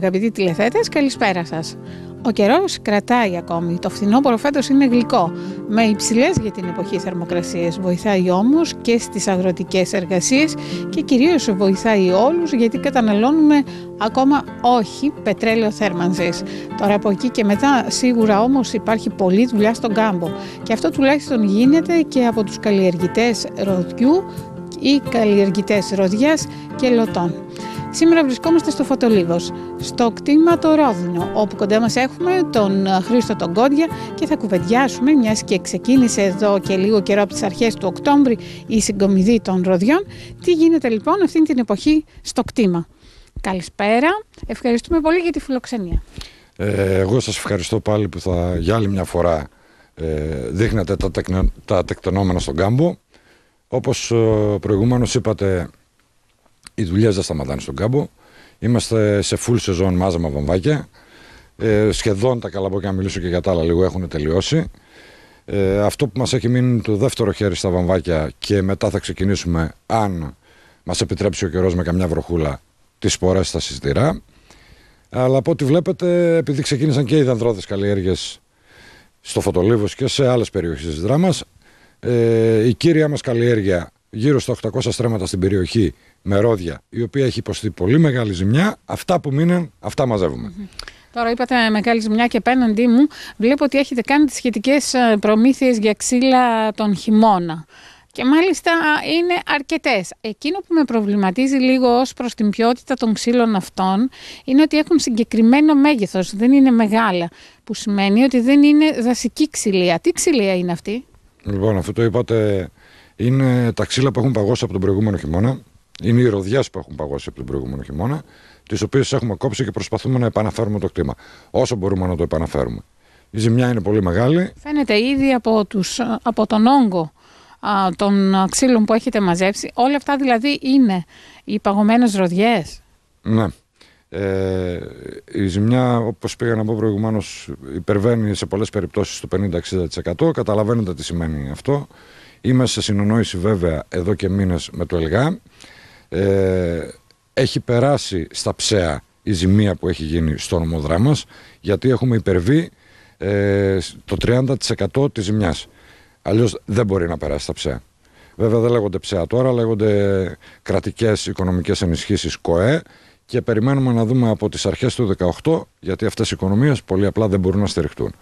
αγαπητοί τηλεθέτες, καλησπέρα σας. Ο καιρός κρατάει ακόμη. Το φθινόπωρο φέτος είναι γλυκό, με υψηλές για την εποχή θερμοκρασίες. Βοηθάει όμως και στις αγροτικές εργασίες και κυρίως βοηθάει όλους γιατί καταναλώνουμε ακόμα όχι πετρέλαιο θέρμανσης. Τώρα από εκεί και μετά σίγουρα όμως υπάρχει πολλή δουλειά στον κάμπο. Και αυτό τουλάχιστον γίνεται και από τους καλλιεργητές ροδιού ή καλλιεργητές ροδιάς και λωτών. Σήμερα βρισκόμαστε στο Φωτολίβος, στο κτήμα το Ρόδινο, όπου κοντά μας έχουμε τον ε, Χρήστο τον Κόντια και θα κουβεντιάσουμε, μιας και ξεκίνησε εδώ και λίγο καιρό από τις αρχές του Οκτώβρη η συγκομιδή των Ροδιών, τι γίνεται λοιπόν αυτή την εποχή στο κτήμα. Καλησπέρα, ευχαριστούμε πολύ για τη φιλοξενία. Ε, εγώ σας ευχαριστώ πάλι που θα για άλλη μια φορά ε, δείχνατε τα, τα τεκτενόμενα στον κάμπο. Όπως ε, είπατε οι δουλειέ δεν σταματάνε στον κάμπο. Είμαστε σε full season με βαμβάκια. Ε, σχεδόν τα καλαμπόκια, να μιλήσω και για τα άλλα λίγο, έχουν τελειώσει. Ε, αυτό που μας έχει μείνει το δεύτερο χέρι στα βαμβάκια και μετά θα ξεκινήσουμε αν μας επιτρέψει ο καιρός με καμιά βροχούλα τις σπορές στα συστηρά. Αλλά από ό,τι βλέπετε, επειδή ξεκίνησαν και οι δανδρώτες καλλιέργειες στο Φωτολίβος και σε άλλες περιοχές της δράμας ε, η κύρια μας καλλιέργεια γύρω στα 800 στρέμματα στην περιοχή με ρόδια, η οποία έχει υποστεί πολύ μεγάλη ζημιά. Αυτά που μείναν, αυτά Τώρα είπατε μεγάλη ζημιά και απέναντί μου βλέπω ότι έχετε κάνει τις σχετικές ε, προμήθειες για ξύλα τον χειμώνα. Και μάλιστα είναι αρκετές. Εκείνο που με προβληματίζει λίγο ως προς την ποιότητα των ξύλων αυτών είναι ότι έχουν συγκεκριμένο μέγεθος, δεν είναι μεγάλα. Που σημαίνει ότι δεν είναι δασική ξυλία. Τι ξυλία είναι αυτή, Λοιπόν, αφού το είπατε, είναι τα ξύλα που έχουν παγώσει από τον προηγούμενο χειμώνα, είναι οι ροδιάς που έχουν παγώσει από τον προηγούμενο χειμώνα, τις οποίες έχουμε κόψει και προσπαθούμε να επαναφέρουμε το κλίμα. Όσο μπορούμε να το επαναφέρουμε. Η ζημιά είναι πολύ μεγάλη. Φαίνεται ήδη από, τους, από τον όγκο α, των ξύλων που έχετε μαζέψει. Όλα αυτά δηλαδή είναι οι παγωμένες ροδιές. Ναι. Ε, η ζημιά, όπως πήγα να πω προηγουμένως, υπερβαίνει σε πολλές περιπτώσεις το 50-60%. Καταλαβαίνετε τι σημαίνει αυτό. Είμαστε σε συνεννόηση βέβαια εδώ και μήνες με το ΕΛΓΑ. Ε, έχει περάσει στα ψέα η ζημία που έχει γίνει στο νομοδράμα μας, γιατί έχουμε υπερβεί ε, το 30% της ζημιάς. Αλλιώς δεν μπορεί να περάσει στα ψέα. Βέβαια δεν λέγονται ψέα τώρα, λέγονται κρατικές οικονομικές ενισχύσεις ΚΟΕ, και περιμένουμε να δούμε από τις αρχές του 18 γιατί αυτές οι οικονομίες πολύ απλά δεν μπορούν να στηριχτούν.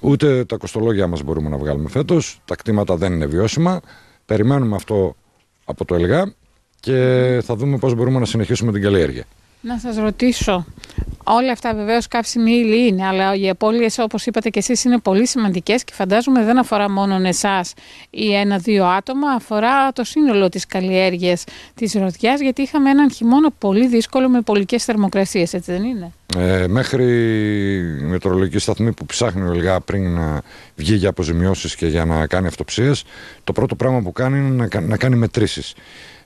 Ούτε τα κοστολόγια μας μπορούμε να βγάλουμε φέτος, τα κτήματα δεν είναι βιώσιμα, περιμένουμε αυτό από το ΕΛΓΑ και θα δούμε πώς μπορούμε να συνεχίσουμε την καλλιέργεια. Να σας ρωτήσω, Όλα αυτά βεβαίως καύσιμη ύλη είναι, αλλά οι απώλειες, όπως είπατε και εσείς, είναι πολύ σημαντικές και φαντάζομαι δεν αφορά μόνο εσάς ή ένα-δύο άτομα, αφορά το σύνολο της καλλιέργειας της ροδιάς, γιατί είχαμε έναν χειμώνα πολύ δύσκολο με πολικέ θερμοκρασίες, έτσι δεν είναι. Ε, μέχρι η μετρολογική σταθμή που ψάχνει ο πριν να βγει για αποζημιώσεις και για να κάνει αυτοψίες, το πρώτο πράγμα που κάνει είναι να, κάνει μετρήσεις.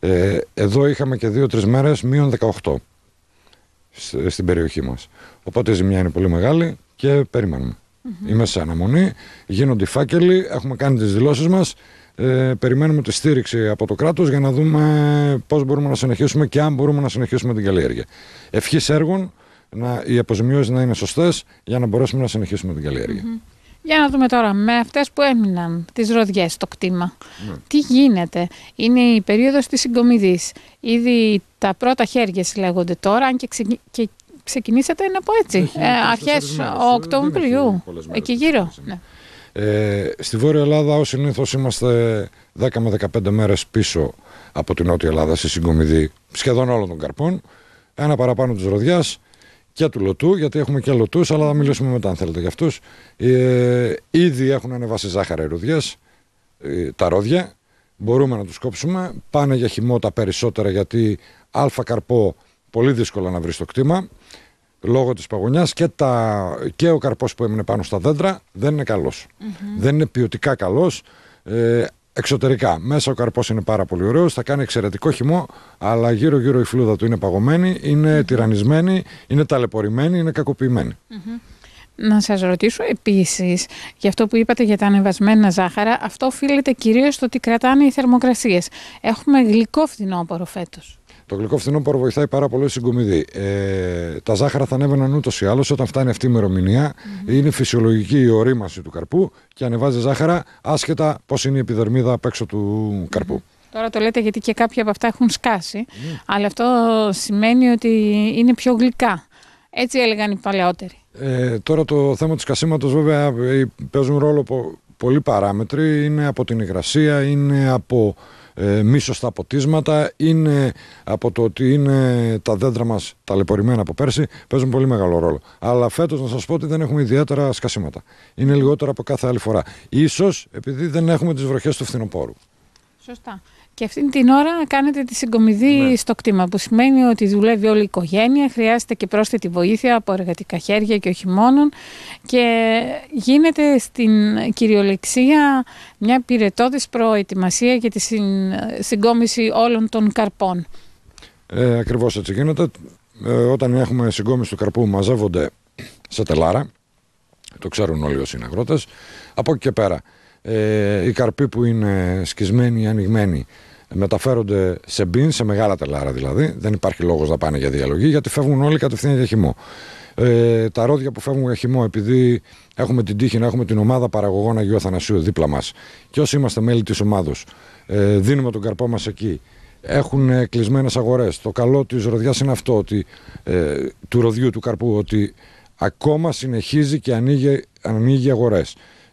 Ε, εδώ είχαμε και δύο-τρει μέρες μείον 18 στην περιοχή μας. Οπότε η ζημιά είναι πολύ μεγάλη και περιμένουμε. Είμαστε σε αναμονή, γίνονται οι φάκελοι, έχουμε κάνει τις δηλώσεις μας, ε, περιμένουμε τη στήριξη από το κράτος για να δούμε πώς μπορούμε να συνεχίσουμε και αν μπορούμε να συνεχίσουμε την καλλιέργεια. Ευχής έργων, να, οι αποζημιώσεις να είναι σωστές για να μπορέσουμε να συνεχίσουμε την καλλιεργεια για να δούμε τώρα με αυτές που έμειναν τις ροδιές στο κτήμα. Ναι. Τι γίνεται. Είναι η περίοδος της συγκομιδής. Ήδη τα πρώτα χέρια συλλέγονται τώρα, αν και, ξεκινήσατε να πω έτσι. Ε, αρχές ε, Οκτωβρίου, εκεί γύρω. Ναι. Ε, στη Βόρεια Ελλάδα, ως συνήθως, είμαστε 10 με 15 μέρες πίσω από την Νότια Ελλάδα στη συγκομιδή σχεδόν όλων των καρπών. Ένα παραπάνω της ροδιάς, και του Λωτού, γιατί έχουμε και Λωτούς, αλλά θα μιλήσουμε μετά αν θέλετε για αυτούς. Ε, ήδη έχουν ανεβάσει ζάχαρη οι ρουδιέ, ε, τα ρόδια. Μπορούμε να τους κόψουμε. Πάνε για χυμό τα περισσότερα, γιατί αλφα καρπό πολύ δύσκολα να βρει στο κτήμα λόγω της παγωνιάς και, τα, και ο καρπός που έμεινε πάνω στα δέντρα δεν ειναι καλός Δεν είναι ποιοτικά καλός. Ε, εξωτερικά. Μέσα ο καρπός είναι πάρα πολύ ωραίος, θα κάνει εξαιρετικό χυμό, αλλά γύρω-γύρω η φλούδα του είναι παγωμένη, είναι είναι ταλαιπωρημένη, είναι Να σας ρωτήσω επίσης, για αυτό που είπατε για τα ανεβασμένα ζάχαρα, αυτό οφείλεται κυρίως στο ότι κρατάνε οι θερμοκρασίες. Έχουμε γλυκό φθινόπωρο φέτος. Το γλυκό φθινόπωρο βοηθάει πάρα πολύ στην κομιδή. Ε, τα ζάχαρα θα ανέβαιναν ούτως ή άλλως όταν φτάνει αυτή η ημερομηνία. Mm-hmm. Είναι φυσιολογική η ορίμαση του καρπού και ανεβάζει ζάχαρα άσχετα πώς είναι η επιδερμίδα απ' έξω του mm-hmm. καρπού. Τώρα το λέτε γιατί και κάποια από αυτά έχουν σκάσει, mm. αλλά αυτό σημαίνει ότι είναι πιο γλυκά. Έτσι έλεγαν οι παλαιότεροι. Ε, τώρα το θέμα του σκασίματος βέβαια ε, παίζουν οι παλαιοτεροι ε τωρα το θεμα του σκασιματο βεβαια παιζουν ρολο πο- πολλοί παράμετροι. Είναι από την υγρασία, είναι από ε, μη μίσο ποτίσματα, είναι από το ότι είναι τα δέντρα μας ταλαιπωρημένα από πέρσι, παίζουν πολύ μεγάλο ρόλο. Αλλά φέτος να σας πω ότι δεν έχουμε ιδιαίτερα σκασίματα. Είναι λιγότερο από κάθε άλλη φορά. σω επειδή δεν έχουμε τις βροχές του φθινοπόρου. Σωστά. Και αυτή την ώρα κάνετε τη συγκομιδή ναι. στο κτήμα, που σημαίνει ότι δουλεύει όλη η οικογένεια, χρειάζεται και πρόσθετη βοήθεια από εργατικά χέρια και όχι μόνο και γίνεται στην κυριολεξία μια πυρετόδης προετοιμασία για τη συγκόμιση όλων των καρπών. Ε, ακριβώς έτσι γίνεται. Ε, όταν έχουμε συγκόμιση του καρπού μαζεύονται σε τελάρα, το ξέρουν όλοι όσοι είναι αγρότες. Από εκεί και πέρα, ε, οι καρποί που είναι σκισμένοι ή ανοιγμένοι μεταφέρονται σε μπιν, σε μεγάλα τελάρα δηλαδή. Δεν υπάρχει λόγος να πάνε για διαλογή γιατί φεύγουν όλοι κατευθείαν για χυμό. Ε, τα ρόδια που φεύγουν για χυμό, επειδή έχουμε την τύχη να έχουμε την ομάδα παραγωγών Αγίου Αθανασίου δίπλα μας και όσοι είμαστε μέλη της ομάδος, ε, δίνουμε τον καρπό μας εκεί. Έχουν κλεισμένες αγορές. Το καλό της ροδιάς είναι αυτό, ότι, ε, του ροδιού του καρπού, ότι ακόμα συνεχίζει και ανοίγει, ανοίγει αγορές.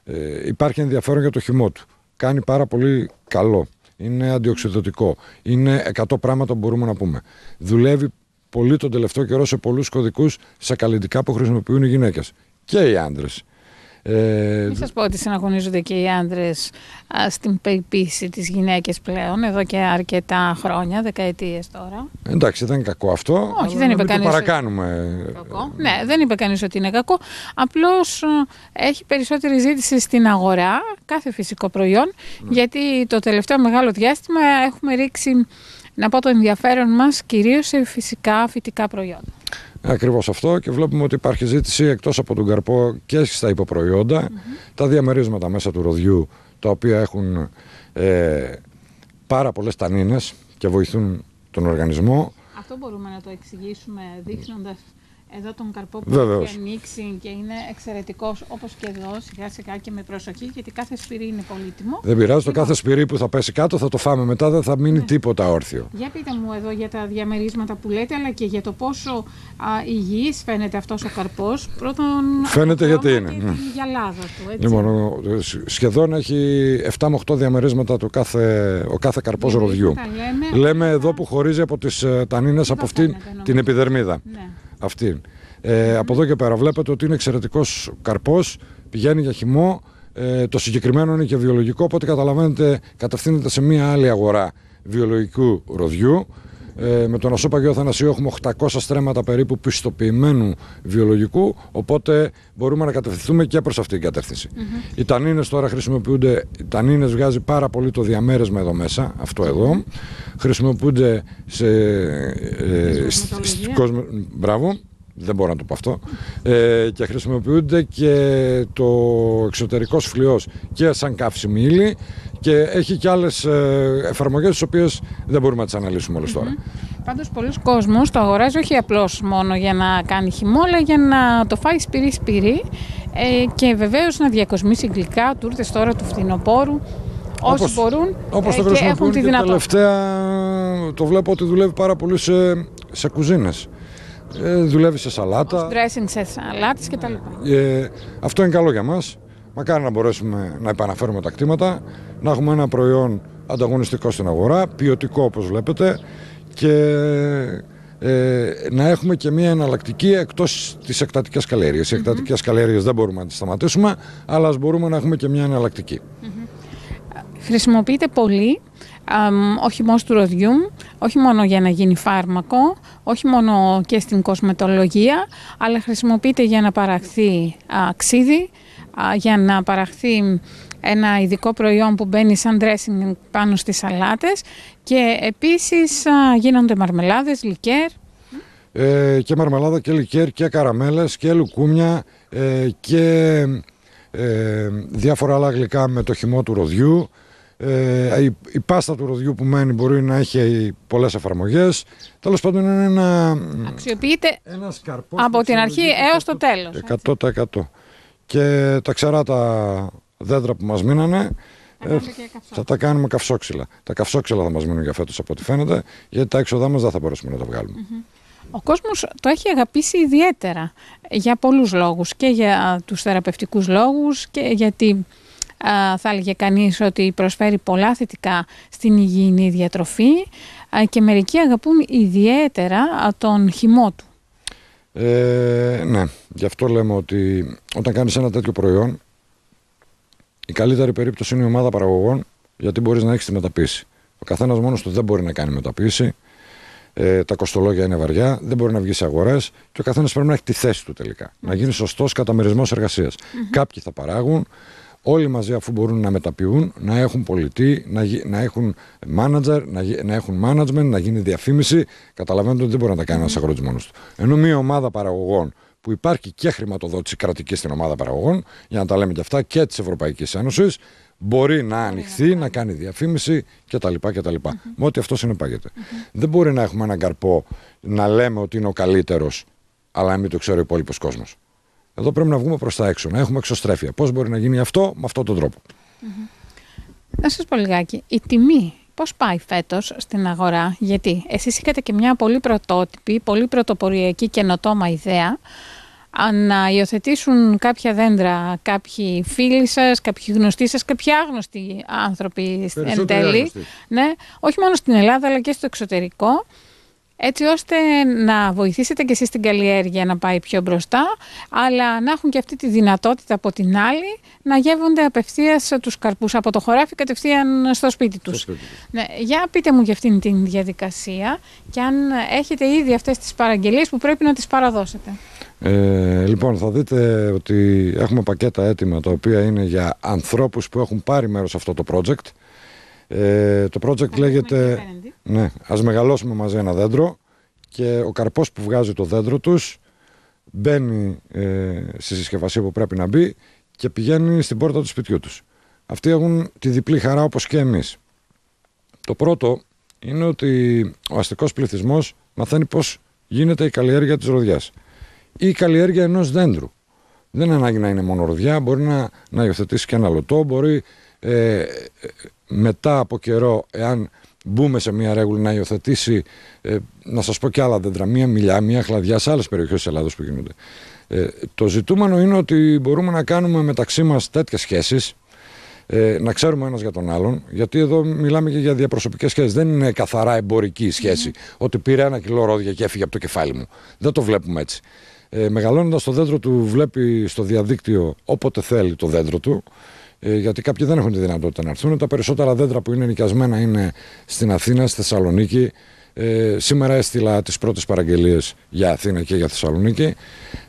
Ε, υπάρχει ενδιαφέρον για το χυμό του. Κάνει πάρα πολύ καλό είναι αντιοξυδοτικό. Είναι 100 πράγματα που μπορούμε να πούμε. Δουλεύει πολύ τον τελευταίο καιρό σε πολλούς κωδικούς σε καλλιτικά που χρησιμοποιούν οι γυναίκες και οι άντρες. Ε, Μην σας πω ότι συναγωνίζονται και οι άντρες στην περιποίηση της γυναίκες πλέον εδώ και αρκετά χρόνια, δεκαετίες τώρα. Εντάξει, δεν είναι κακό αυτό. Όχι, δεν είπε κανείς. ότι παρακάνουμε. Κακό. Ναι, δεν είπε κανείς ότι είναι κακό. Απλώς ε, έχει περισσότερη ζήτηση στην αγορά κάθε φυσικό προϊόν ναι. γιατί το τελευταίο μεγάλο διάστημα έχουμε ρίξει να πω το ενδιαφέρον μας κυρίως σε φυσικά φυτικά προϊόντα. Ακριβώς αυτό και βλέπουμε ότι υπάρχει ζήτηση εκτός από τον καρπό και στα υποπροιοντα τα διαμερίσματα μέσα του ροδιού, τα οποία έχουν ε, πάρα πολλές τανίνες και βοηθούν τον οργανισμό. Αυτό μπορούμε να το εξηγήσουμε δείχνοντας εδώ τον καρπό που έχει ανοίξει και είναι εξαιρετικός όπως και εδώ, σιγά σιγά και με προσοχή, γιατί κάθε σπυρί είναι πολύτιμο. Δεν πειράζει, το λοιπόν, κάθε σπυρί που θα πέσει κάτω θα το φάμε μετά, δεν θα μείνει ναι. τίποτα όρθιο. Για πείτε μου εδώ για τα διαμερίσματα που λέτε, αλλά και για το πόσο υγιής φαίνεται αυτός ο καρπός. Πρώτον, φαίνεται γιατί είναι. την του. Έτσι. Λοιπόν, σχεδόν έχει 7 με 8 διαμερίσματα το κάθε, ο κάθε καρπός δηλαδή, ροδιού. Λέμε, λέμε εδώ που χωρίζει από τις ε, τανίνε από αυτήν την επιδερμίδα. Ναι αυτήν. Ε, από εδώ και πέρα βλέπετε ότι είναι εξαιρετικός καρπός, πηγαίνει για χυμό. Ε, το συγκεκριμένο είναι και βιολογικό, οπότε καταλαβαίνετε, κατευθύνεται σε μια άλλη αγορά βιολογικού ροδιού. Ε, με τον Ασό Παγιοθανασίου έχουμε 800 στρέμματα περίπου πιστοποιημένου βιολογικού, οπότε μπορούμε να κατευθυνθούμε και προς αυτή την κατεύθυνση. Οι τανίνες τώρα χρησιμοποιούνται, οι τανίνες βγάζει πάρα πολύ το διαμέρισμα εδώ μέσα, αυτό εδώ. Χρησιμοποιούνται σε. Ε, Μπράβο δεν μπορώ να το πω αυτό, ε, και χρησιμοποιούνται και το εξωτερικός φλοιός και σαν καύσιμη ύλη και έχει και άλλε εφαρμογές, τις οποίες δεν μπορούμε να τις αναλύσουμε όλες τώρα. Mm-hmm. Πάντως, πολλοί κόσμοι το αγοράζει όχι απλώς μόνο για να κάνει χυμό, αλλά για να το φάει σπυρί-σπυρί ε, και βεβαίως να διακοσμήσει γλυκά, τούρτες τώρα του φθινοπόρου. Όσοι μπορούν όπως ε, το και έχουν τη δυνατότητα. Και τελευταία το βλέπω ότι δουλεύει πάρα πολύ σε, σε κουζίνες. Ε, δουλεύει σε σαλάτα. Ως dressing σε σαλάτες κτλ. Ναι. Ε, αυτό είναι καλό για μας. Μακάρι να μπορέσουμε να επαναφέρουμε τα κτήματα, να έχουμε ένα προϊόν ανταγωνιστικό στην αγορά, ποιοτικό όπως βλέπετε και ε, να έχουμε και μια εναλλακτική εκτός τις εκτατικές καλλιέργεια. Mm -hmm. Οι εκτατικές καλλιέργειες δεν μπορούμε να τις σταματήσουμε, αλλά μπορούμε να έχουμε και μια εναλλακτική. Mm Χρησιμοποιείται πολύ, όχι μόνο του ροδιού, όχι μόνο για να γίνει φάρμακο, όχι μόνο και στην κοσμετολογία, αλλά χρησιμοποιείται για να παραχθεί αξίδι για να παραχθεί ένα ειδικό προϊόν που μπαίνει σαν dressing πάνω στις σαλάτες και επίσης γίνονται μαρμελάδες, λικέρ. Ε, και μαρμελάδα και λικέρ και καραμέλες και λουκούμια ε, και ε, διάφορα άλλα γλυκά με το χυμό του ροδιού. Ε, η, πάστα του ροδιού που μένει μπορεί να έχει πολλές εφαρμογές τέλος πάντων είναι ένα αξιοποιείται από την αρχή έως το τέλος 100% και τα ξερά τα δέντρα που μας μείνανε ε, θα τα κάνουμε καυσόξυλα. Τα καυσόξυλα θα μας μείνουν για φέτος από ό,τι φαίνεται, γιατί τα έξοδά μας δεν θα μπορέσουμε να τα βγαλουμε Ο κόσμος το έχει αγαπήσει ιδιαίτερα για πολλούς λόγους και για τους θεραπευτικούς λόγους και γιατί θα έλεγε κανείς ότι προσφέρει πολλά θετικά στην υγιεινή διατροφή και μερικοί αγαπούν ιδιαίτερα τον χυμό του. Ε, ναι, γι' αυτό λέμε ότι όταν κάνεις ένα τέτοιο προϊόν η καλύτερη περίπτωση είναι η ομάδα παραγωγών γιατί μπορείς να έχεις τη μεταπίση Ο καθένας μόνος του δεν μπορεί να κάνει μεταπίση ε, τα κοστολόγια είναι βαριά, δεν μπορεί να βγει σε αγορές. και ο καθένας πρέπει να έχει τη θέση του τελικά, να γινει σωστός καταμερισμός εργασίας. Κάποιοι θα παράγουν, όλοι μαζί αφού μπορούν να μεταποιούν, να έχουν πολιτή, να, να έχουν manager, να, να, έχουν management, να γίνει διαφήμιση. Καταλαβαίνετε ότι δεν μπορεί να τα κάνει ένας αγρότης μόνος του. Ενώ μια ομάδα παραγωγών που υπάρχει και χρηματοδότηση κρατική στην ομάδα παραγωγών, για να τα λέμε και αυτά, και της Ευρωπαϊκής Ένωσης, μπορεί να ανοιχθεί, να κάνει διαφήμιση κτλ. Με ό,τι αυτό Δεν μπορεί να έχουμε έναν καρπό να λέμε ότι είναι ο καλύτερος, αλλά να μην το ξέρει ο υπόλοιπος κόσμος. Εδώ πρέπει να βγούμε προς τα έξω, να έχουμε εξωστρέφεια. Πώς μπορεί να γίνει αυτό με αυτόν τον τρόπο. Να σας πω λιγάκι. Η τιμή πώς πάει φέτος στην αγορά, γιατί εσείς είχατε και μια πολύ πρωτότυπη, πολύ πρωτοποριακή καινοτόμα ιδέα να υιοθετήσουν κάποια δέντρα κάποιοι φίλοι σας, κάποιοι γνωστοί σας, κάποιοι άγνωστοι άνθρωποι εν τέλει. Ναι, όχι μόνο στην Ελλάδα αλλά και στο εξωτερικό έτσι ώστε να βοηθήσετε και εσείς την καλλιέργεια να πάει πιο μπροστά, αλλά να έχουν και αυτή τη δυνατότητα από την άλλη να γεύονται απευθείας τους καρπούς από το χωράφι κατευθείαν στο σπίτι τους. Ναι, για πείτε μου για αυτήν την διαδικασία και αν έχετε ήδη αυτές τις παραγγελίες που πρέπει να τις παραδώσετε. Ε, λοιπόν, θα δείτε ότι έχουμε πακέτα έτοιμα τα οποία είναι για ανθρώπους που έχουν πάρει μέρος σε αυτό το project ε, το project λέγεται. Ναι, ας μεγαλώσουμε μαζί ένα δέντρο και ο καρπός που βγάζει το δέντρο τους μπαίνει ε, στη συσκευασία που πρέπει να μπει και πηγαίνει στην πόρτα του σπιτιού τους Αυτοί έχουν τη διπλή χαρά όπως και εμείς. Το πρώτο είναι ότι ο αστικός πληθυσμός μαθαίνει πως γίνεται η καλλιέργεια της ροδιάς ή η καλλιέργεια ενός δέντρου. Δεν ανάγκη να είναι μόνο ροδιά, μπορεί να, να υιοθετήσει και ένα λωτό, ε, μετά από καιρό, εάν μπούμε σε μια ρέγουλα να υιοθετήσει, ε, να σας πω και άλλα δέντρα, μια μιλιά, μια χλαδιά σε άλλες περιοχές της Ελλάδος που γίνονται. Ε, το ζητούμενο είναι ότι μπορούμε να κάνουμε μεταξύ μας τέτοιες σχέσεις, ε, να ξέρουμε ένας για τον άλλον, γιατί εδώ μιλάμε και για διαπροσωπικές σχέσεις. Δεν είναι καθαρά εμπορική ναι. ότι πήρε ένα κιλό ρόδια και έφυγε από το κεφάλι μου. Δεν το βλέπουμε έτσι. Ε, το δέντρο του βλέπει στο διαδίκτυο όποτε θέλει το δέντρο του, ε, γιατί κάποιοι δεν έχουν τη δυνατότητα να έρθουν. Τα περισσότερα δέντρα που είναι νοικιασμένα είναι στην Αθήνα, στη Θεσσαλονίκη. Ε, σήμερα έστειλα τις πρώτες παραγγελίες για Αθήνα και για Θεσσαλονίκη.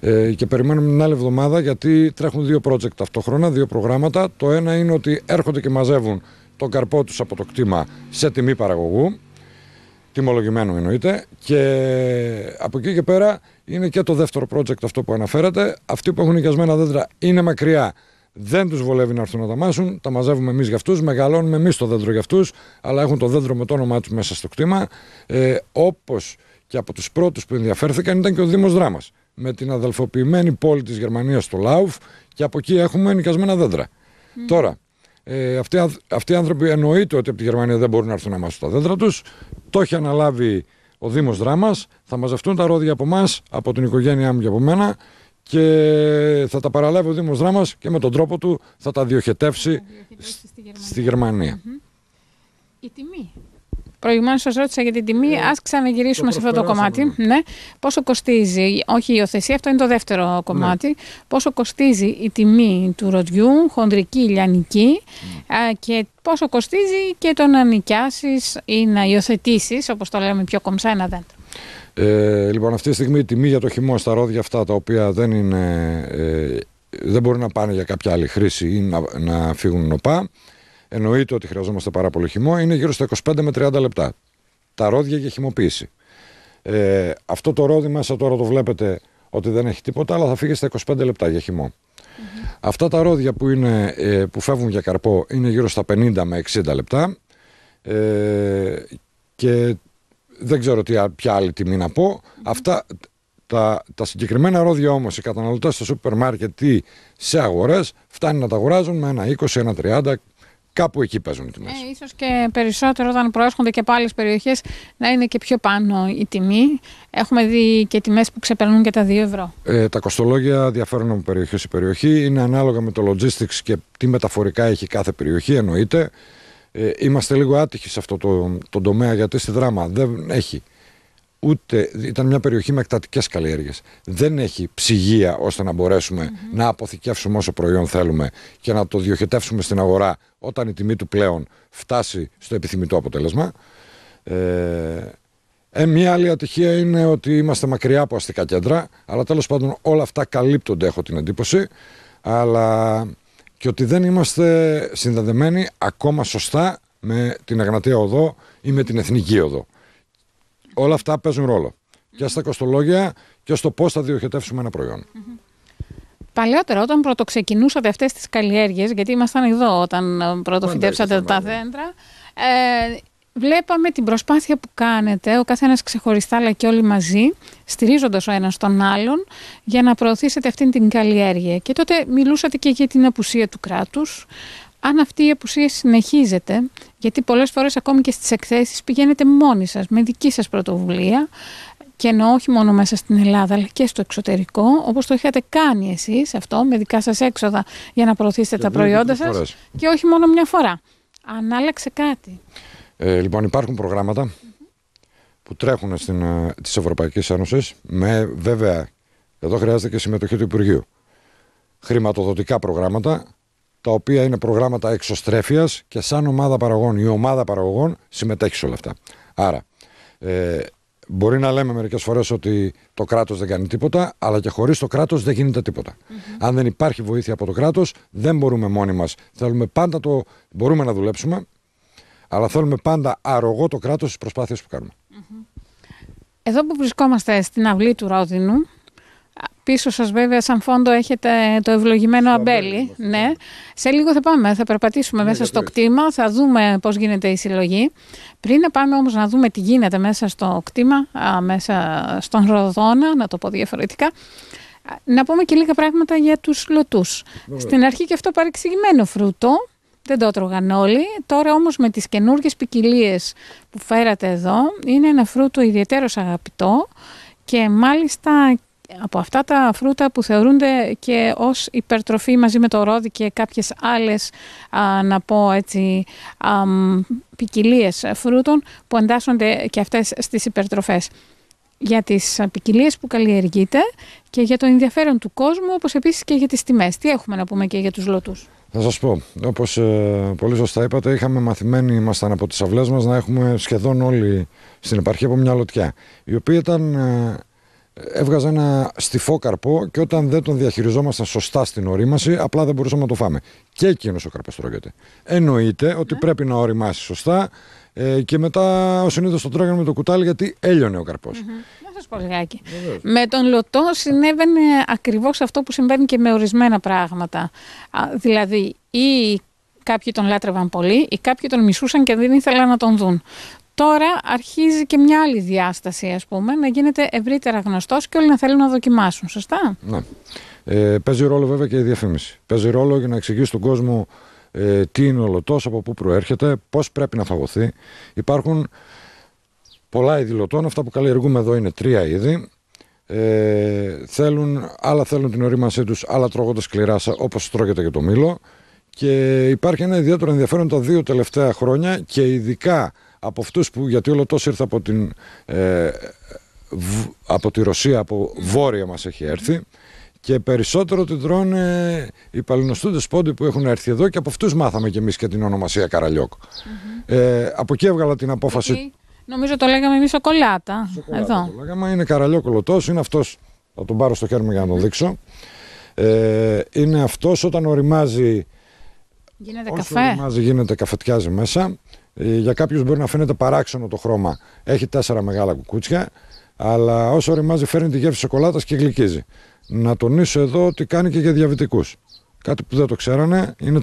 Ε, και περιμένουμε την άλλη εβδομάδα γιατί τρέχουν δύο project ταυτόχρονα, δύο προγράμματα. Το ένα είναι ότι έρχονται και μαζεύουν τον καρπό τους από το κτήμα σε τιμή παραγωγού. Τιμολογημένο εννοείται. Και από εκεί και πέρα είναι και το δεύτερο project αυτό που αναφέρατε. Αυτοί που έχουν νοικιασμένα δέντρα είναι μακριά δεν τους βολεύει να έρθουν να τα μάσουν. Τα μαζεύουμε εμείς για αυτούς, μεγαλώνουμε εμείς το δέντρο για αυτούς, αλλά έχουν το δέντρο με το όνομά τους μέσα στο κτήμα. Ε, Όπως και από τους πρώτους που ενδιαφέρθηκαν ήταν και ο Δήμος Δράμας. Με την αδελφοποιημένη πόλη της Γερμανίας στο Λάουφ και από εκεί έχουμε ενοικιασμένα δέντρα. Τώρα, ε, αυτοί, αυτοί οι άνθρωποι εννοείται ότι από τη Γερμανία δεν μπορούν να έρθουν να μάσουν τα δέντρα τους. Το έχει αναλάβει ο Δήμος Δράμας. Θα μαζευτούν τα ρόδια από εμάς, από την οικογένειά μου και από μένα και θα τα παραλάβει ο Δήμος Δράμας και με τον τρόπο του θα τα διοχετεύσει, στη Γερμανία. Η τιμή. Προηγουμένως σας ρώτησα για την τιμή, α ε, ας ξαναγυρίσουμε σε αυτό το κομμάτι. Ναι. Πόσο κοστίζει, όχι η υιοθεσία, αυτό είναι το δεύτερο ναι. κομμάτι, πόσο κοστίζει η τιμή του ροδιού, χοντρική, λιανική ε, και πόσο κοστίζει και το να νοικιάσεις ή να υιοθετήσεις, όπως το λέμε πιο κομψά, ένα δέντρο. Ε, λοιπόν, αυτή τη στιγμή η τιμή για το χυμό στα ρόδια αυτά τα οποία δεν είναι. Ε, δεν μπορούν να πάνε για κάποια άλλη χρήση ή να, να φύγουν νοπά. Εννοείται ότι χρειαζόμαστε πάρα πολύ χυμό. Είναι γύρω στα 25 με 30 λεπτά. Τα ρόδια για χυμοποίηση. Ε, αυτό το ρόδι μέσα τώρα το βλέπετε ότι δεν έχει τίποτα, αλλά θα φύγει στα 25 λεπτά για χυμό. Mm-hmm. Αυτά τα ρόδια που, είναι, ε, που φεύγουν για καρπό είναι γύρω στα 50 με 60 λεπτά. Ε, και δεν ξέρω τι, ποια άλλη τιμή να πω. Αυτά τα, τα συγκεκριμένα ρόδια όμως οι καταναλωτές στο σούπερ μάρκετ ή σε αγορές φτάνει να τα αγοράζουν με ένα 20, ένα 30, κάπου εκεί παίζουν οι τιμές. Ε, ίσως και περισσότερο όταν προέρχονται και από άλλε περιοχές να είναι και πιο πάνω η τιμή. Έχουμε δει και τιμές που ξεπερνούν και τα 2 ευρώ. Ε, τα κοστολόγια διαφέρουν από περιοχή σε περιοχή. Είναι ανάλογα με το logistics και τι μεταφορικά έχει κάθε περιοχή, εννοείται. Ε, είμαστε λίγο άτυχοι σε αυτό το, το τομέα γιατί στη δράμα δεν έχει ούτε. ήταν μια περιοχή με εκτατικές καλλιέργειες. Δεν έχει ψυγεία ώστε να μπορεσουμε να αποθηκεύσουμε όσο προϊόν θέλουμε και να το διοχετεύσουμε στην αγορά όταν η τιμή του πλέον φτάσει στο επιθυμητό αποτέλεσμα. Ε, ε μια άλλη ατυχία είναι ότι είμαστε μακριά από αστικά κέντρα, αλλά τέλος πάντων όλα αυτά καλύπτονται έχω την εντύπωση, αλλά και ότι δεν είμαστε συνδεδεμένοι ακόμα σωστά με την Αγνατία Οδό ή με την Εθνική Οδό. Όλα αυτά παίζουν ρόλο. Και στα κοστολόγια και στο πώς θα διοχετεύσουμε ένα προϊόν. Παλαιότερα, όταν πρωτοξεκινούσατε αυτές τις καλλιέργειες, γιατί ήμασταν εδώ όταν πρωτοφυτέψατε τα δέντρα, ε, βλέπαμε την προσπάθεια που κάνετε, ο καθένας ξεχωριστά αλλά και όλοι μαζί, στηρίζοντας ο ένας τον άλλον, για να προωθήσετε αυτήν την καλλιέργεια. Και τότε μιλούσατε και για την απουσία του κράτους. Αν αυτή η απουσία συνεχίζεται, γιατί πολλές φορές ακόμη και στις εκθέσεις πηγαίνετε μόνοι σας, με δική σας πρωτοβουλία, και εννοώ όχι μόνο μέσα στην Ελλάδα αλλά και στο εξωτερικό, όπως το είχατε κάνει εσείς αυτό με δικά σας έξοδα για να προωθήσετε τα προϊόντα σας και όχι μόνο μια φορά. Αν άλλαξε κάτι. Ε, λοιπόν, υπάρχουν προγράμματα που τρέχουν στην, ε, της με βέβαια, εδώ χρειάζεται και συμμετοχή του Υπουργείου, χρηματοδοτικά προγράμματα, τα οποία είναι προγράμματα εξωστρέφειας και σαν ομάδα παραγωγών, η ομάδα παραγωγών συμμετέχει σε όλα αυτά. Άρα, ε, Μπορεί να λέμε μερικές φορές ότι το κράτος δεν κάνει τίποτα, αλλά και χωρίς το κράτος δεν γίνεται Αν δεν υπάρχει βοήθεια από το κράτος, δεν μπορούμε μόνοι μας. Θέλουμε πάντα το. Μπορούμε να δουλέψουμε, αλλά θέλουμε πάντα αρρωγό το κράτος στις προσπάθειες που κάνουμε. Εδώ που βρισκόμαστε στην αυλή του Ρόδινου, πίσω σας βέβαια σαν φόντο έχετε το ευλογημένο αμπέλι. Ναι. ναι. Σε λίγο θα πάμε, θα περπατήσουμε ναι, μέσα στο κτήμα, θα δούμε πώς γίνεται η συλλογή. Πριν να πάμε όμως να δούμε τι γίνεται μέσα στο κτήμα, μέσα στον Ροδόνα, να το πω διαφορετικά, να πούμε και λίγα πράγματα για τους λωτούς. Στην αρχή και αυτό παρεξηγημένο φρούτο, δεν το έτρωγαν όλοι. Τώρα όμως με τις καινούργιες ποικιλίες που φέρατε εδώ είναι ένα φρούτο ιδιαίτερος αγαπητό και μάλιστα από αυτά τα φρούτα που θεωρούνται και ως υπερτροφή μαζί με το ρόδι και κάποιες άλλες α, να πω έτσι φρούτων που εντάσσονται και αυτές στις υπερτροφές για τις ποικιλίες που καλλιεργείται και για το ενδιαφέρον του κόσμου, όπως επίσης και για τις τιμές. Τι έχουμε να πούμε και για τους λωτούς. Θα σας πω, όπως ε, πολύ σωστά είπατε, είχαμε μαθημένοι ήμασταν από τις αυλές μας να έχουμε σχεδόν όλοι στην επαρχία από μια λωτιά, η οποία ήταν ε, έβγαζε ένα στιφό καρπό και όταν δεν τον διαχειριζόμασταν σωστά στην ορίμαση, απλά δεν μπορούσαμε να το φάμε. Και εκείνος ο καρπό τρώγεται. Εννοείται ότι ναι. πρέπει να οριμάσει σωστά ε, και μετά ο συνήθως το τρώγανε με το κουτάλι γιατί έλειωνε ο καρπο τρωγεται εννοειται οτι πρεπει να οριμασει σωστα και μετα ο συνηθω το τρωγανε με το κουταλι γιατι ελειωνε ο καρπο πω λιγάκι. Με τον λωτό συνέβαινε ακριβώς αυτό που συμβαίνει και με ορισμένα πράγματα. Δηλαδή, ή κάποιοι τον λάτρευαν πολύ ή κάποιοι τον μισούσαν και δεν ήθελαν να τον δουν. Τώρα αρχίζει και μια άλλη διάσταση, ας πούμε, να γίνεται ευρύτερα γνωστός και όλοι να θέλουν να δοκιμάσουν, σωστά? Ναι. Ε, παίζει ρόλο βέβαια και η διαφήμιση. Παίζει ρόλο για να εξηγήσει τον κόσμο ε, τι είναι ο λωτός, από πού προέρχεται, πώς πρέπει να φαγωθεί. Υπάρχουν πολλά είδη λωτών, αυτά που καλλιεργούμε εδώ είναι τρία είδη. Ε, θέλουν, άλλα θέλουν την ορίμασή τους, άλλα τρώγονται σκληρά όπως τρώγεται και το μήλο. Και υπάρχει ένα ιδιαίτερο ενδιαφέρον τα δύο τελευταία χρόνια και ειδικά από αυτούς που, γιατί ο τόσο ήρθε από, την, ε, από τη Ρωσία, από βόρεια μας έχει έρθει, και περισσότερο την τρώνε οι παλινοστούντες πόντοι που έχουν έρθει εδώ και από αυτούς μάθαμε κι εμείς και την ονομασία Ε, από εκεί έβγαλα την απόφαση. νομίζω το λέγαμε εμείς σοκολάτα. Εδώ. Το λέγαμε. Είναι Καραλιόκ λωτός, είναι αυτός. Θα τον πάρω στο χέρι μου για να τον δείξω. Ε, είναι αυτός όταν οριμάζει. Γίνεται όσο καφέ. Οριμάζει, γίνεται καφετιάζει μέσα. Ε, για κάποιους μπορεί να φαίνεται παράξενο το χρώμα. Έχει τέσσερα μεγάλα κουκούτσια, αλλά όσο ρημάζει φέρνει τη γεύση σοκολάτας και γλυκίζει. Να τονίσω εδώ ότι κάνει και για διαβητικούς. Κάτι που δεν το ξέρανε, είναι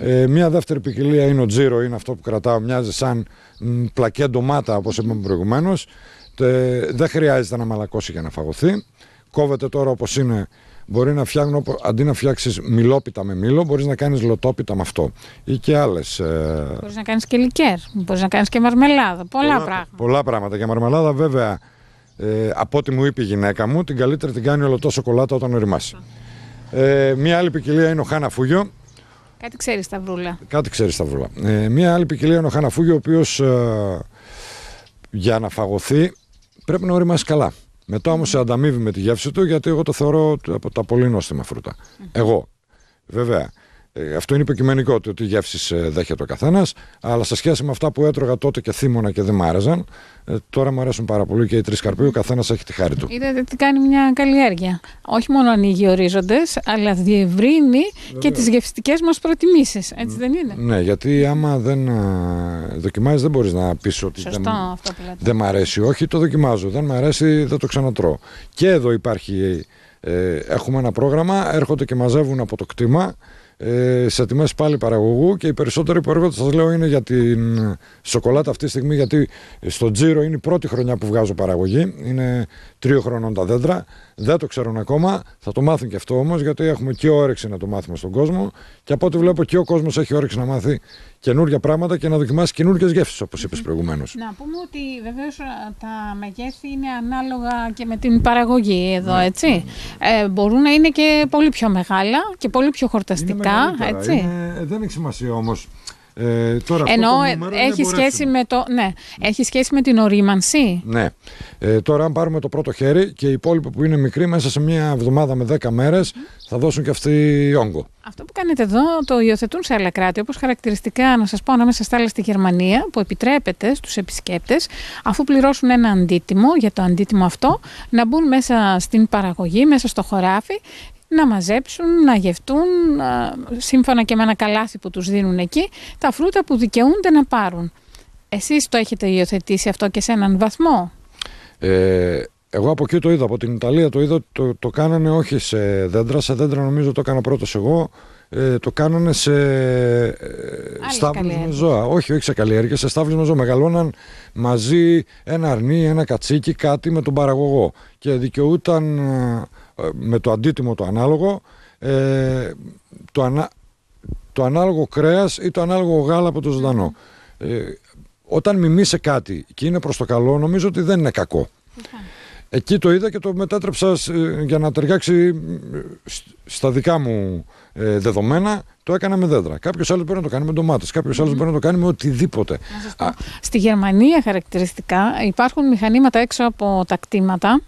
Ε, μια δεύτερη ποικιλία είναι ο τζίρο, είναι αυτό που κρατάω, μοιάζει σαν μ, πλακέ ντομάτα όπως είπαμε προηγουμένως. Ε, δεν χρειάζεται να μαλακώσει για να φαγωθεί. Κόβεται τώρα όπως είναι Μπορεί να φτιάχνω, αντί να φτιάξεις μιλόπιτα με μήλο, μπορείς να κάνεις λοτόπιτα με αυτό. Ή και άλλες. Μπορείς να κάνεις και λικέρ, μπορείς να κάνεις και μαρμελάδα. Πολλά, πολλά πράγματα. Πολλά πράγματα. Και μαρμελάδα, βέβαια, ε, από ό,τι μου είπε η γυναίκα μου, την καλύτερη την κάνει ολοτό σοκολάτα όταν οριμάσει. Ε, μία άλλη ποικιλία είναι ο Χάνα Φούγιο. Κάτι ξέρεις τα βρούλα. Κάτι ξέρεις τα βρούλα. Ε, μία άλλη ποικιλία είναι ο Χάνα Φούγιο, ο οποίος ε, για να φαγωθεί πρέπει να οριμάσει καλά. Μετά όμως σε ανταμείβει με τη γεύση του, γιατί εγώ το θεωρώ από τα πολύ νόστιμα φρούτα. Εγώ. Βέβαια. Ε, αυτό είναι υποκειμενικό ότι, ότι γεύσεις ε, δέχεται ο καθένας. Αλλά σε σχέση με αυτά που έτρωγα τότε και θύμωνα και δεν μ' άρεσαν, ε, τώρα μου αρέσουν πάρα πολύ και οι τρεις καρποί. Ο καθένας έχει τη χάρη του. Είδατε τι κάνει μια καλλιέργεια. Όχι μόνο ανοίγει ορίζοντες, αλλά διευρύνει και τις γευστικές μας προτιμήσεις. Έτσι δεν είναι. Ναι, γιατί άμα δεν ε, δοκιμάζεις, δεν μπορείς να πεις ότι Σωστό, δεν, αυτό που λέτε. δεν μ' αρέσει. Όχι, το δοκιμάζω. Δεν μ' αρέσει, δεν το ξανατρώ. Και εδώ υπάρχει. Ε, έχουμε ένα πρόγραμμα, έρχονται και μαζεύουν από το κτήμα ε, σε τιμές πάλι παραγωγού και οι περισσότεροι που έρχονται, σας λέω, είναι για την σοκολάτα αυτή τη στιγμή. Γιατί στο τζίρο είναι η πρώτη χρονιά που βγάζω παραγωγή. Είναι τρίο χρονών τα δέντρα. Δεν το ξέρουν ακόμα. Θα το μάθουν και αυτό όμως, γιατί έχουμε και όρεξη να το μάθουμε στον κόσμο. Και από ό,τι βλέπω, και ο κόσμος έχει όρεξη να μάθει καινούργια πράγματα και να δοκιμάσει καινούργιες γεύσεις, όπως είπες προηγουμένως. Να πούμε ότι βεβαίως ε, τα μεγέθη είναι ανάλογα και με την παραγωγή εδώ, ναι. έτσι. Ε, μπορούν να είναι και πολύ πιο μεγάλα και πολύ πιο χορταστικά. Είναι έτσι. Είναι... Δεν έχει σημασία όμως ε, τώρα Ενώ ε, έχει, σχέση με το, ναι, έχει σχέση με την ορίμανση. Ναι. Ε, τώρα, αν πάρουμε το πρώτο χέρι και οι υπόλοιποι που είναι μικροί, μέσα σε μια εβδομάδα με 10 μέρες θα δώσουν και αυτοί όγκο. Αυτό που κάνετε εδώ το υιοθετούν σε άλλα κράτη. Όπως χαρακτηριστικά, να σας πω, ανάμεσα στα άλλα στη Γερμανία, που επιτρέπεται στους επισκέπτες, αφού πληρώσουν ένα αντίτιμο για το αντίτιμο αυτό, να μπουν μέσα στην παραγωγή, μέσα στο χωράφι να μαζέψουν, να γευτούν, σύμφωνα και με ένα καλάθι που τους δίνουν εκεί, τα φρούτα που δικαιούνται να πάρουν. Εσείς το έχετε υιοθετήσει αυτό και σε έναν βαθμό. Ε, εγώ από εκεί το είδα, από την Ιταλία το είδα, το, το κάνανε όχι σε δέντρα, σε δέντρα νομίζω το έκανα πρώτος εγώ, ε, το κάνανε σε ε, με ζώα. Όχι, όχι σε καλλιέργεια, σε στάβλους με ζώα. Μεγαλώναν μαζί ένα αρνί, ένα κατσίκι, κάτι με τον παραγωγό. Και δικαιούταν ε, με το αντίτιμο το ανάλογο, ε, το, ανα, το ανάλογο κρέας ή το ανάλογο γάλα από το ζωντανό. Ε, όταν μιμήσε κάτι και είναι προς το καλό, νομίζω ότι δεν είναι κακό. Εκεί το είδα και το μετάτρεψα ε, για να ταιριάξει ε, στα δικά μου ε, δεδομένα. Το έκανα με δέντρα. Κάποιος άλλος μπορεί να το κάνει με ντομάτες. Κάποιος άλλος μπορεί να το κάνει με οτιδήποτε. Στη Γερμανία, χαρακτηριστικά, υπάρχουν μηχανήματα έξω από τα κτήματα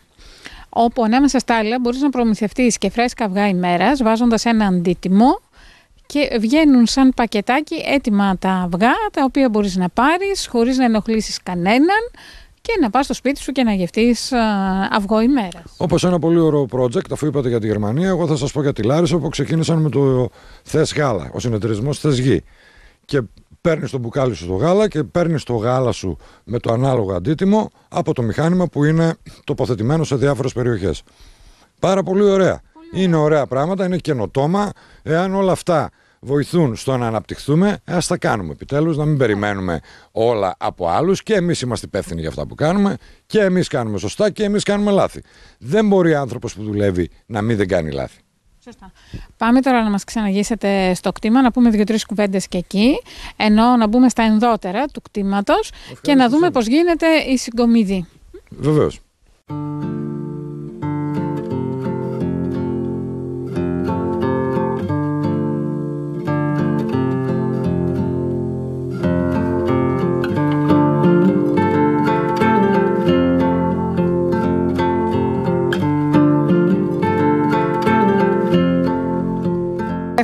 όπου ανάμεσα στα άλλα μπορείς να προμηθευτείς και φρέσκα αυγά ημέρας βάζοντας ένα αντίτιμο και βγαίνουν σαν πακετάκι έτοιμα τα αυγά τα οποία μπορείς να πάρεις χωρίς να ενοχλήσεις κανέναν και να πας στο σπίτι σου και να γευτείς αυγό ημέρας. Όπως ένα πολύ ωραίο project, αφού είπατε για τη Γερμανία, εγώ θα σας πω για τη Λάρισα που ξεκίνησαν με το Θες Γάλα, ο συνεταιρισμός Θες Γη. Και παίρνεις το μπουκάλι σου το γάλα και παίρνεις το γάλα σου με το ανάλογο αντίτιμο από το μηχάνημα που είναι τοποθετημένο σε διάφορες περιοχές. Πάρα πολύ ωραία. είναι ωραία πράγματα, είναι καινοτόμα. Εάν όλα αυτά βοηθούν στο να αναπτυχθούμε, ας τα κάνουμε επιτέλους, να μην περιμένουμε όλα από άλλους και εμείς είμαστε υπεύθυνοι για αυτά που κάνουμε και εμείς κάνουμε σωστά και εμείς κάνουμε λάθη. Δεν μπορεί άνθρωπος που δουλεύει να μην δεν κάνει λάθη. Σωστά. Πάμε τώρα να μας ξαναγήσετε στο κτήμα, να πούμε δύο-τρει κουβέντες και εκεί, ενώ να μπούμε στα ενδότερα του κτήματος και να δούμε πώς γίνεται η συγκομιδή. Βεβαίως.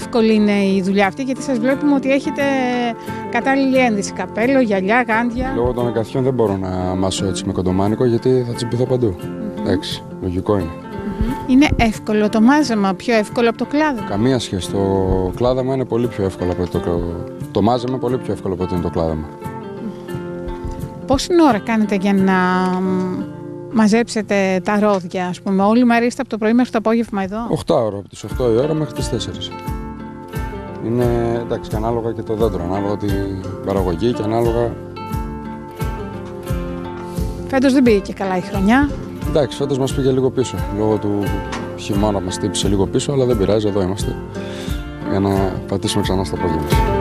εύκολη είναι η δουλειά αυτή, γιατί σας βλέπουμε ότι έχετε κατάλληλη ένδυση, καπέλο, γυαλιά, γάντια. Λόγω των αγκαθιών δεν μπορώ να μάσω έτσι με κοντομάνικο, γιατί θα τσιμπηθώ παντού. Mm-hmm. Εντάξει, λογικό Είναι εύκολο το μάζεμα, πιο εύκολο από το κλάδο. Καμία σχέση. Το κλάδαμα είναι πολύ πιο εύκολο από το Το μάζεμα πολύ πιο εύκολο από ότι είναι το κλάδαμα. Πόση ώρα κάνετε για να μαζέψετε τα ρόδια, ας πούμε. Όλη μέρα είστε από το πρωί μέχρι το απόγευμα εδώ. 8 ώρα, από τις 8 η ώρα μέχρι τις 4. Είναι εντάξει, και ανάλογα και το δέντρο, ανάλογα την παραγωγή και ανάλογα. Φέτος δεν πήγε και καλά η χρονιά. Εντάξει, φέτος μας πήγε λίγο πίσω. Λόγω του χειμώνα μας τύπησε λίγο πίσω, αλλά δεν πειράζει, εδώ είμαστε. Για να πατήσουμε ξανά στα πόδια μας.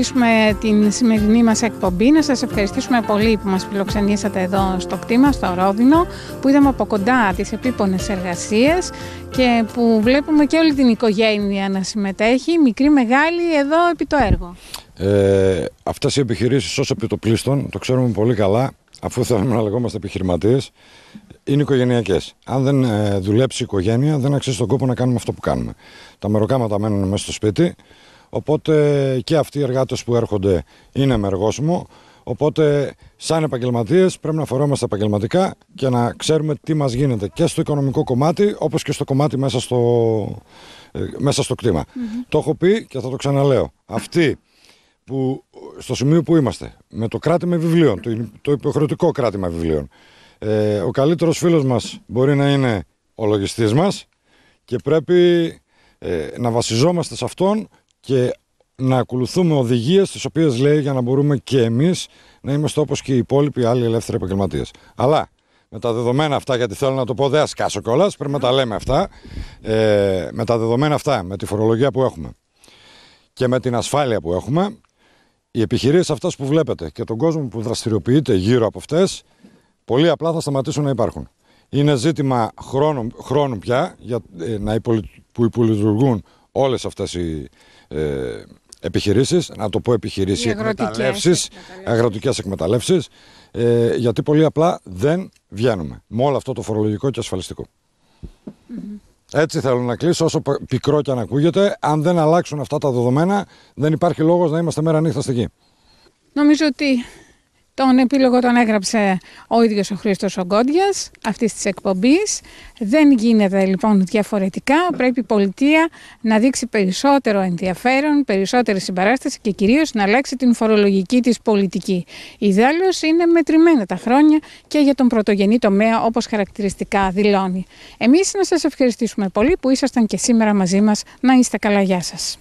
κλείσουμε την σημερινή μας εκπομπή. Να σας ευχαριστήσουμε πολύ που μας φιλοξενήσατε εδώ στο κτήμα, στο Ρόδινο, που είδαμε από κοντά τις επίπονες εργασίες και που βλέπουμε και όλη την οικογένεια να συμμετέχει, μικρή, μεγάλη, εδώ επί το έργο. Ε, αυτές οι επιχειρήσεις ως επί το πλήστον, το ξέρουμε πολύ καλά, αφού θέλουμε να λεγόμαστε επιχειρηματίες, είναι οικογενειακές. Αν δεν ε, δουλέψει η οικογένεια, δεν αξίζει τον κόπο να κάνουμε αυτό που κάνουμε. Τα μεροκάματα μένουν μέσα στο σπίτι, Οπότε και αυτοί οι εργάτες που έρχονται είναι με εργόσιμο. Οπότε, σαν επαγγελματίες, πρέπει να φορόμαστε επαγγελματικά και να ξέρουμε τι μας γίνεται και στο οικονομικό κομμάτι, όπως και στο κομμάτι μέσα στο, ε, μέσα στο κτημα Το έχω πει και θα το ξαναλέω. Αυτοί που στο σημείο που είμαστε, με το κράτημα βιβλίων, το, το υποχρεωτικό κράτημα βιβλίων, ε, ο καλύτερος φίλος μας μπορεί να είναι ο λογιστής μας και πρέπει ε, να βασιζόμαστε σε αυτόν και να ακολουθούμε οδηγίες τις οποίες λέει για να μπορούμε και εμείς να είμαστε όπως και οι υπόλοιποι άλλοι ελεύθεροι επαγγελματίες. Αλλά με τα δεδομένα αυτά, γιατί θέλω να το πω, δεν ασκάσω κιόλας, πρέπει να τα λέμε αυτά. Ε, με τα δεδομένα αυτά, με τη φορολογία που έχουμε και με την ασφάλεια που έχουμε, οι επιχειρήσεις αυτές που βλέπετε και τον κόσμο που δραστηριοποιείται γύρω από αυτές, πολύ απλά θα σταματήσουν να υπάρχουν. Είναι ζήτημα χρόνου, χρόνου πια για, ε, να που υπολειτουργούν όλες αυτές οι ε, επιχειρήσεις, να το πω επιχειρήσεις, εκμεταλλεύσεις, αγροτικές εκμεταλλεύσεις, ε, γιατί πολύ απλά δεν βγαίνουμε με όλο αυτό το φορολογικό και ασφαλιστικό. Έτσι θέλω να κλείσω, όσο πικρό και αν ακούγεται, αν δεν αλλάξουν αυτά τα δεδομένα, δεν υπάρχει λόγος να είμαστε μέρα νύχτα στη γη. Νομίζω ότι τον επίλογο τον έγραψε ο ίδιος ο Χρήστος Ογκόντιας αυτής της εκπομπής. Δεν γίνεται λοιπόν διαφορετικά. Πρέπει η πολιτεία να δείξει περισσότερο ενδιαφέρον, περισσότερη συμπαράσταση και κυρίως να αλλάξει την φορολογική της πολιτική. Ιδάλλως είναι μετρημένα τα χρόνια και για τον πρωτογενή τομέα όπως χαρακτηριστικά δηλώνει. Εμείς να σας ευχαριστήσουμε πολύ που ήσασταν και σήμερα μαζί μας. Να είστε καλά. Γεια σας.